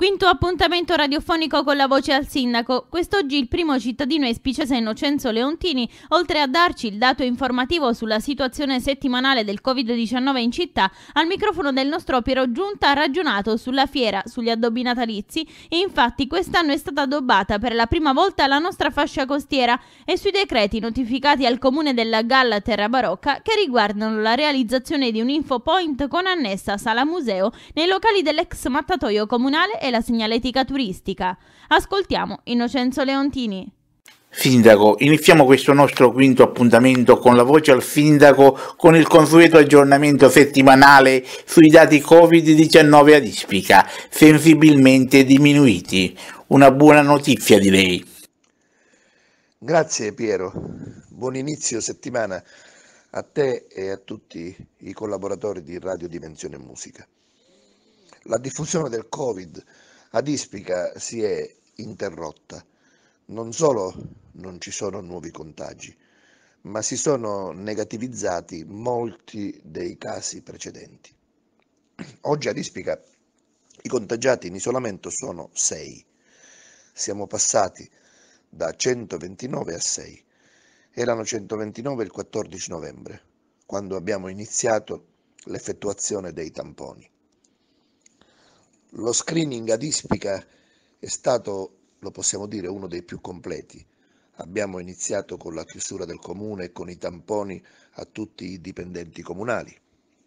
Quinto appuntamento radiofonico con la voce al sindaco. Quest'oggi il primo cittadino espicese Innocenzo Leontini, oltre a darci il dato informativo sulla situazione settimanale del Covid-19 in città, al microfono del nostro Piero Giunta ha ragionato sulla fiera, sugli addobbi natalizi e infatti quest'anno è stata addobbata per la prima volta la nostra fascia costiera e sui decreti notificati al comune della Galla Terra Barocca che riguardano la realizzazione di un infopoint con annessa sala museo nei locali dell'ex mattatoio comunale e la segnaletica turistica. Ascoltiamo Innocenzo Leontini. Sindaco, iniziamo questo nostro quinto appuntamento con la voce al Sindaco con il consueto aggiornamento settimanale sui dati Covid-19 ad Ispica, sensibilmente diminuiti. Una buona notizia di lei. Grazie Piero, buon inizio settimana a te e a tutti i collaboratori di Radio Dimensione Musica. La diffusione del Covid ad Ispica si è interrotta. Non solo non ci sono nuovi contagi, ma si sono negativizzati molti dei casi precedenti. Oggi ad Ispica i contagiati in isolamento sono 6. Siamo passati da 129 a 6. Erano 129 il 14 novembre, quando abbiamo iniziato l'effettuazione dei tamponi. Lo screening ad Ispica è stato, lo possiamo dire, uno dei più completi. Abbiamo iniziato con la chiusura del comune e con i tamponi a tutti i dipendenti comunali.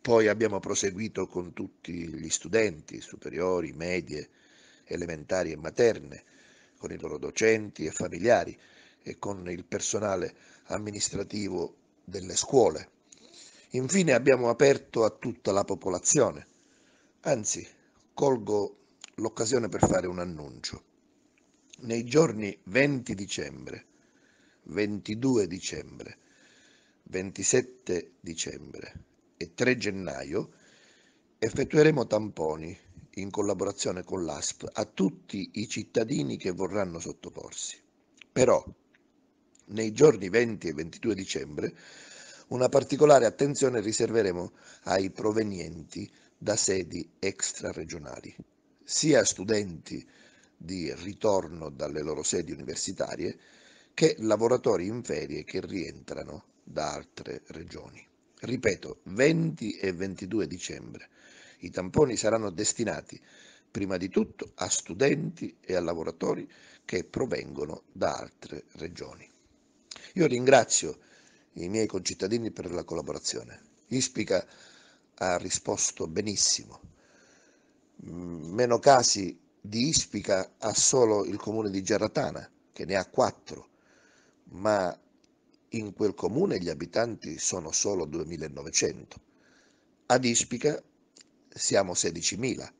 Poi abbiamo proseguito con tutti gli studenti, superiori, medie, elementari e materne, con i loro docenti e familiari e con il personale amministrativo delle scuole. Infine abbiamo aperto a tutta la popolazione. Anzi, colgo l'occasione per fare un annuncio. Nei giorni 20 dicembre, 22 dicembre, 27 dicembre e 3 gennaio effettueremo tamponi in collaborazione con l'ASP a tutti i cittadini che vorranno sottoporsi. Però nei giorni 20 e 22 dicembre una particolare attenzione riserveremo ai provenienti da sedi extraregionali, sia studenti di ritorno dalle loro sedi universitarie che lavoratori in ferie che rientrano da altre regioni. Ripeto, 20 e 22 dicembre i tamponi saranno destinati prima di tutto a studenti e a lavoratori che provengono da altre regioni. Io ringrazio i miei concittadini per la collaborazione. Ispica ha risposto benissimo. Mm, meno casi di Ispica ha solo il comune di Gerratana, che ne ha quattro, ma in quel comune gli abitanti sono solo 2.900. Ad Ispica siamo 16.000.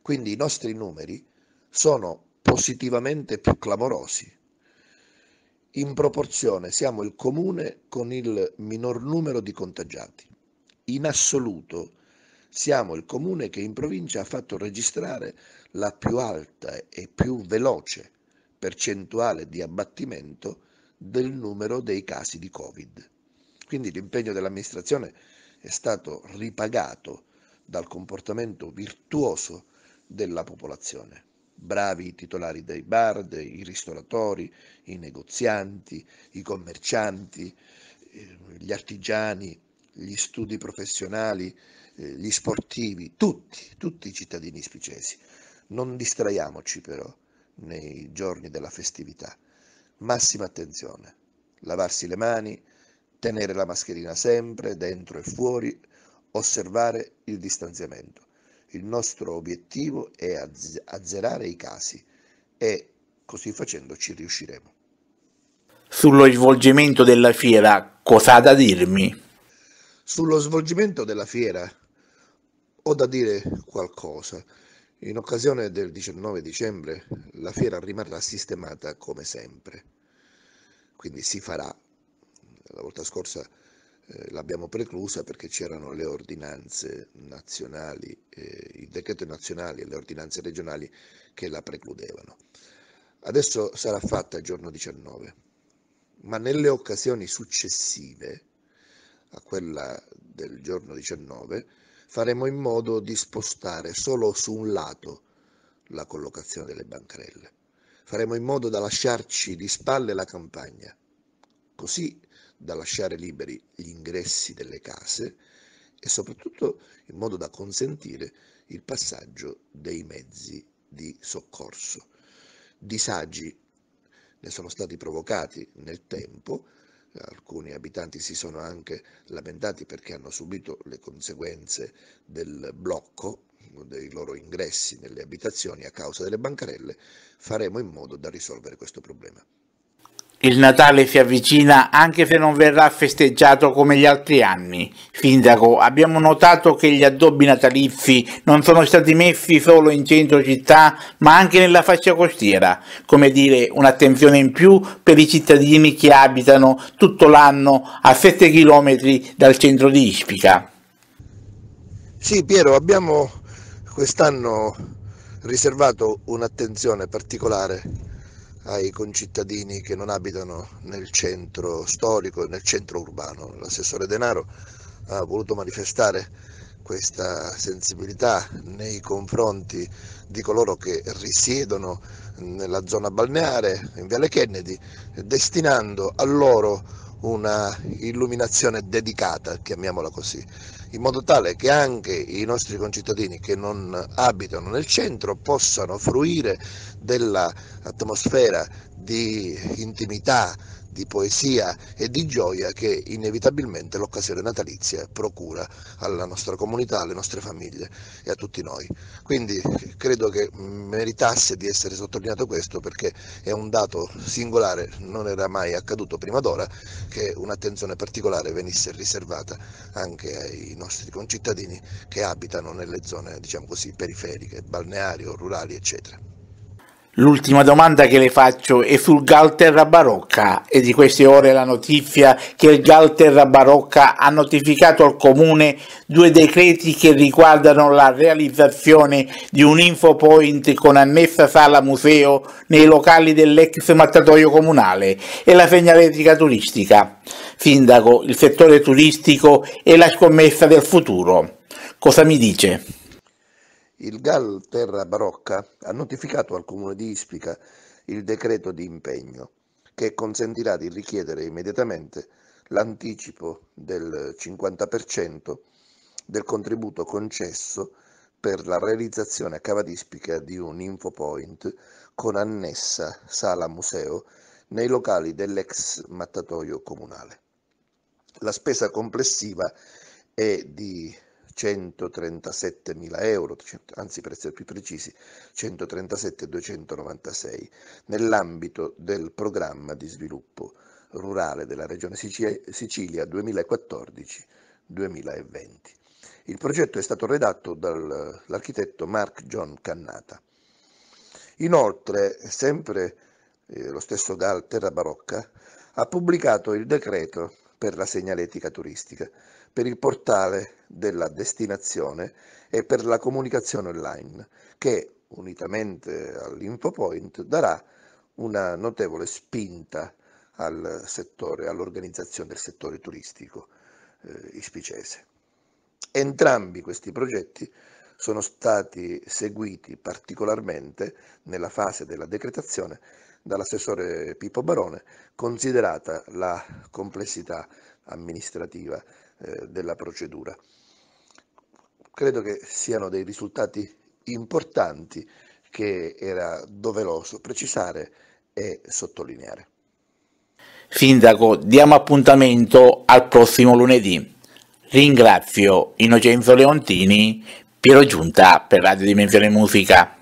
Quindi i nostri numeri sono positivamente più clamorosi. In proporzione siamo il comune con il minor numero di contagiati in assoluto siamo il comune che in provincia ha fatto registrare la più alta e più veloce percentuale di abbattimento del numero dei casi di Covid. Quindi l'impegno dell'amministrazione è stato ripagato dal comportamento virtuoso della popolazione. Bravi i titolari dei bar, i ristoratori, i negozianti, i commercianti, eh, gli artigiani, gli studi professionali, eh, gli sportivi, tutti, tutti i cittadini spicesi. Non distraiamoci però nei giorni della festività. Massima attenzione, lavarsi le mani, tenere la mascherina sempre, dentro e fuori, osservare il distanziamento. Il nostro obiettivo è azzerare i casi e così facendo ci riusciremo. Sullo svolgimento della fiera, cosa ha da dirmi? Sullo svolgimento della fiera ho da dire qualcosa. In occasione del 19 dicembre la fiera rimarrà sistemata come sempre, quindi si farà. La volta scorsa eh, l'abbiamo preclusa perché c'erano le ordinanze nazionali, eh, i decreti nazionali e le ordinanze regionali che la precludevano. Adesso sarà fatta il giorno 19, ma nelle occasioni successive a quella del giorno 19, faremo in modo di spostare solo su un lato la collocazione delle bancarelle. Faremo in modo da lasciarci di spalle la campagna, così da lasciare liberi gli ingressi delle case e soprattutto in modo da consentire il passaggio dei mezzi di soccorso. Disagi ne sono stati provocati nel tempo, alcuni abitanti si sono anche lamentati perché hanno subito le conseguenze del blocco dei loro ingressi nelle abitazioni a causa delle bancarelle, faremo in modo da risolvere questo problema. Il Natale si avvicina anche se non verrà festeggiato come gli altri anni. Sindaco, abbiamo notato che gli addobbi natalizi non sono stati messi solo in centro città, ma anche nella fascia costiera, come dire un'attenzione in più per i cittadini che abitano tutto l'anno a 7 km dal centro di Ispica. Sì Piero, abbiamo quest'anno riservato un'attenzione particolare ai concittadini che non abitano nel centro storico, nel centro urbano. L'assessore Denaro ha voluto manifestare questa sensibilità nei confronti di coloro che risiedono nella zona balneare, in Viale Kennedy, destinando a loro una illuminazione dedicata, chiamiamola così in modo tale che anche i nostri concittadini che non abitano nel centro possano fruire dell'atmosfera di intimità, di poesia e di gioia che inevitabilmente l'occasione natalizia procura alla nostra comunità, alle nostre famiglie e a tutti noi. Quindi credo che meritasse di essere sottolineato questo perché è un dato singolare, non era mai accaduto prima d'ora che un'attenzione particolare venisse riservata anche ai nostri nostri concittadini che abitano nelle zone, diciamo così, periferiche, balneari o rurali, eccetera. L'ultima domanda che le faccio è sul Galterra Barocca e di queste ore la notizia che il Galterra Barocca ha notificato al Comune due decreti che riguardano la realizzazione di un infopoint con annessa sala museo nei locali dell'ex mattatoio comunale e la segnaletica turistica. Sindaco, il settore turistico è la scommessa del futuro. Cosa mi dice? Il GAL Terra Barocca ha notificato al Comune di Ispica il decreto di impegno che consentirà di richiedere immediatamente l'anticipo del 50% del contributo concesso per la realizzazione a Cava Cavadispica di un infopoint con annessa sala museo nei locali dell'ex mattatoio comunale. La spesa complessiva è di 137.000 euro, anzi per essere più precisi 137.296, nell'ambito del programma di sviluppo rurale della Regione Sicilia 2014-2020. Il progetto è stato redatto dall'architetto Mark John Cannata. Inoltre, sempre eh, lo stesso Gal Terra Barocca, ha pubblicato il decreto per la segnaletica turistica, per il portale della destinazione e per la comunicazione online, che unitamente all'InfoPoint darà una notevole spinta al settore, all'organizzazione del settore turistico eh, ispicese. Entrambi questi progetti sono stati seguiti particolarmente nella fase della decretazione dall'assessore Pippo Barone, considerata la complessità amministrativa eh, della procedura. Credo che siano dei risultati importanti che era doveroso precisare e sottolineare. Sindaco, diamo appuntamento al prossimo lunedì. Ringrazio Innocenzo Leontini, Piero Giunta per Radio Dimensione Musica.